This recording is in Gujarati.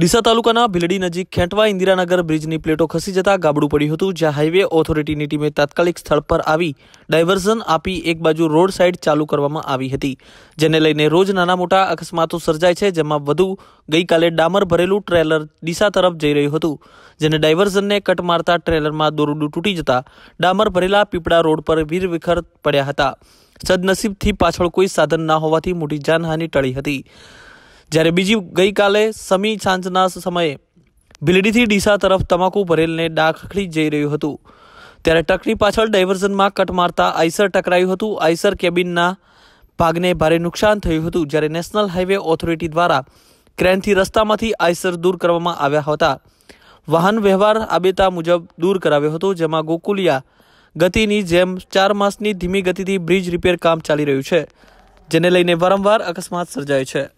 ડીસા તાલુકાના ભીલડી નજીક ખેંટવા ઇન્દિરાનગર બ્રિજની પ્લેટો ખસી જતા ગાબડું પડ્યું હતું જ્યાં હાઈવે ઓથોરિટીની ટીમે તાત્કાલિક સ્થળ પર આવી ડાયવર્ઝન આપી એક બાજુ રોડ સાઇડ ચાલુ કરવામાં આવી હતી જેને લઈને રોજ નાના મોટા અકસ્માતો સર્જાય છે જેમાં વધુ ગઈકાલે ડામર ભરેલું ટ્રેલર ડીસા તરફ જઈ રહ્યું હતું જેને ડાયવર્ઝનને કટ મારતા ટ્રેલરમાં દોરડું તૂટી જતા ડામર ભરેલા પીપળા રોડ પર વીરવિખર પડ્યા હતા સદનસીબથી પાછળ કોઈ સાધન ના હોવાથી મોટી જાનહાનિ ટળી હતી જ્યારે બીજી ગઈકાલે સમી સાંજના સમયે ભીલડીથી ડીસા તરફ તમાકુ ભરેલને ડાખડી જઈ રહ્યું હતું ત્યારે ટ્રકની પાછળ ડાયવર્ઝનમાં કટ મારતા આઈસર ટકરાયું હતું આઈસર કેબિનના ભાગને ભારે નુકસાન થયું હતું જ્યારે નેશનલ હાઈવે ઓથોરિટી દ્વારા ક્રેનથી રસ્તામાંથી આઈસર દૂર કરવામાં આવ્યા હતા વાહન વ્યવહાર આબેતા મુજબ દૂર કરાવ્યો હતો જેમાં ગોકુલિયા ગતિની જેમ ચાર માસની ધીમી ગતિથી બ્રિજ રિપેર કામ ચાલી રહ્યું છે જેને લઈને વારંવાર અકસ્માત સર્જાય છે